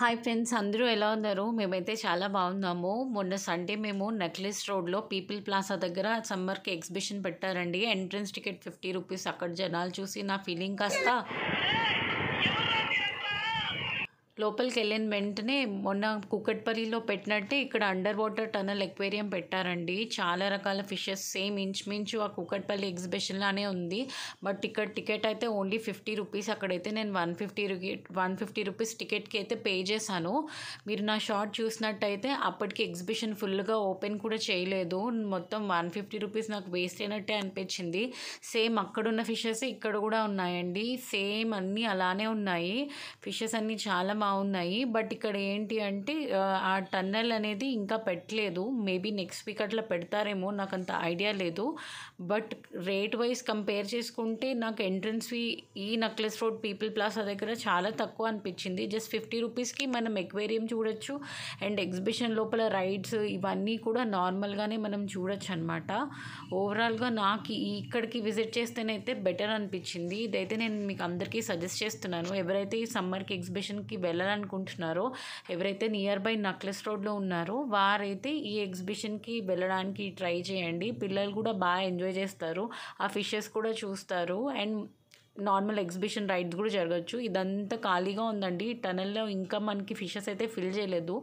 hi friends అందరూ ఎలా ఉన్నారు మేమైతే చాలా బాగున్నాము మొన్న సండే మేము నెక్లెస్ రోడ్లో పీపుల్ ప్లాసా దగ్గర సమ్మర్కి ఎగ్జిబిషన్ పెట్టారండి ఎంట్రన్స్ టికెట్ ఫిఫ్టీ రూపీస్ అక్కడ జనాలు చూసి నా ఫీలింగ్ కాస్త లోపలికి వెళ్ళిన వెంటనే మొన్న కుక్కట్పల్లిలో పెట్టినట్టే ఇక్కడ అండర్ వాటర్ టనల్ ఎక్వేరియం పెట్టారండి చాలా రకాల ఫిషెస్ సేమ్ ఇంచుమించు ఆ కుక్కట్పల్లి ఎగ్జిబిషన్లానే ఉంది బట్ ఇక్కడ టికెట్ అయితే ఓన్లీ ఫిఫ్టీ రూపీస్ అక్కడైతే నేను one fifty rupee one fifty rupees టికెట్కి అయితే పే చేశాను మీరు నా షార్ట్ చూసినట్టయితే అప్పటికి ఎగ్జిబిషన్ ఫుల్గా ఓపెన్ కూడా చేయలేదు మొత్తం వన్ ఫిఫ్టీ రూపీస్ నాకు వేస్ట్ అయినట్టే అనిపించింది సేమ్ అక్కడున్న ఫిషెస్ ఇక్కడ కూడా ఉన్నాయండి సేమ్ అన్నీ అలానే ఉన్నాయి ఫిషెస్ అన్నీ చాలా ఉన్నాయి బట్ ఇక్కడ ఏంటి అంటే ఆ టన్నెల్ అనేది ఇంకా పెట్టలేదు మేబీ నెక్స్ట్ వీక్ అట్లా పెడతారేమో నాకు అంత ఐడియా లేదు బట్ రేట్ వైజ్ కంపేర్ చేసుకుంటే నాకు ఎంట్రన్స్ ఫీ ఈ నక్లెస్ రోడ్ పీపుల్ ప్లాసా దగ్గర చాలా తక్కువ అనిపించింది జస్ట్ ఫిఫ్టీ రూపీస్కి మనం ఎక్వేరియం చూడొచ్చు అండ్ ఎగ్జిబిషన్ లోపల రైడ్స్ ఇవన్నీ కూడా నార్మల్గానే మనం చూడొచ్చు అనమాట ఓవరాల్గా నాకు ఇక్కడికి విజిట్ చేస్తేనైతే బెటర్ అనిపించింది ఇదైతే నేను మీకు అందరికీ సజెస్ట్ చేస్తున్నాను ఎవరైతే ఈ సమ్మర్కి ఎగ్జిబిషన్కి వెళ్ళాలనుకుంటున్నారో ఎవరైతే నియర్ బై నక్లెస్ రోడ్లో ఉన్నారో వారైతే ఈ ఎగ్జిబిషన్కి వెళ్ళడానికి ట్రై చేయండి పిల్లలు కూడా బాగా ఎంజాయ్ చేస్తారు ఆ ఫిషెస్ కూడా చూస్తారు అండ్ నార్మల్ ఎగ్జిబిషన్ రైడ్స్ కూడా జరగచ్చు ఇదంతా ఖాళీగా ఉందండి టనల్లో ఇంకా మనకి ఫిషెస్ అయితే ఫిల్ చేయలేదు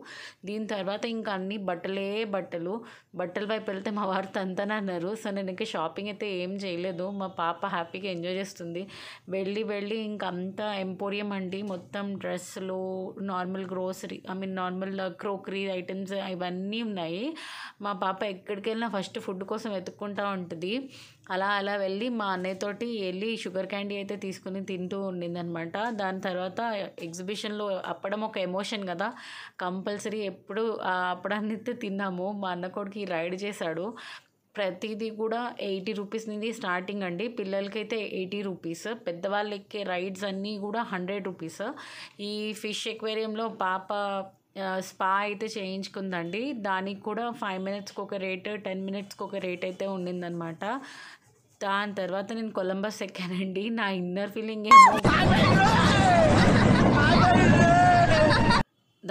దీని తర్వాత ఇంకా అన్ని బట్టలే బట్టలు బట్టల వైపు వెళ్తే మా వారు తంతన అన్నారు సో నేను ఇంకా షాపింగ్ అయితే ఏం చేయలేదు మా పాప హ్యాపీగా ఎంజాయ్ చేస్తుంది వెళ్ళి వెళ్ళి ఇంకా అంతా ఎంపోరియం అండి మొత్తం డ్రెస్సులు normal grocery I mean normal crockery items ఇవన్నీ ఉన్నాయి మా పాప ఎక్కడికి వెళ్ళినా ఫస్ట్ ఫుడ్ కోసం వెతుక్కుంటా ఉంటుంది అలా అలా వెళ్ళి మా అన్నయ్యతోటి వెళ్ళి షుగర్ క్యాండీ అయితే తీసుకుని తింటూ ఉండిందనమాట దాని తర్వాత ఎగ్జిబిషన్లో అప్పడం ఒక ఎమోషన్ కదా కంపల్సరీ ఎప్పుడు ఆ అప్పడాన్ని తిన్నాము మా అన్న కొడుకు రైడ్ చేశాడు ప్రతిదీ కూడా ఎయిటీ రూపీస్ నుంచి స్టార్టింగ్ అండి పిల్లలకైతే ఎయిటీ రూపీస్ పెద్దవాళ్ళకి రైడ్స్ అన్నీ కూడా హండ్రెడ్ రూపీస్ ఈ ఫిష్ ఎక్వేరియంలో పాప స్పా అయితే చేయించుకుందండి దానికి కూడా ఫైవ్ మినిట్స్కి ఒక రేట్ టెన్ మినిట్స్కి ఒక రేట్ అయితే ఉండిందనమాట దాని తర్వాత నేను కొలంబస్ ఎక్కానండి నా ఇన్నర్ ఫీలింగ్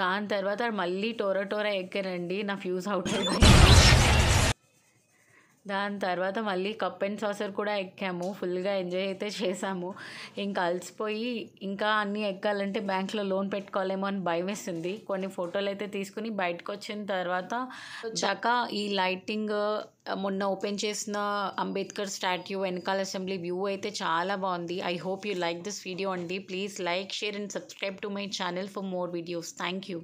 దాని తర్వాత మళ్ళీ టోరా టోరా ఎక్కానండి నా ఫ్యూజ్ అవుట్ అయిపోయింది దాని తర్వాత మళ్ళీ కప్ అండ్ సాసర్ కూడా ఎక్కాము ఫుల్గా ఎంజాయ్ అయితే చేసాము ఇంకా అలసిపోయి ఇంకా అన్నీ ఎక్కాలంటే బ్యాంక్లో లోన్ పెట్టుకోలేమో అని భయం వేస్తుంది కొన్ని ఫోటోలు అయితే తీసుకుని బయటకు వచ్చిన తర్వాత వచ్చాక ఈ లైటింగ్ మొన్న ఓపెన్ చేసిన అంబేద్కర్ స్టాట్యూ వెనకాల అసెంబ్లీ వ్యూ అయితే చాలా బాగుంది I hope you like this video అండి please like share and subscribe to my channel for more videos thank you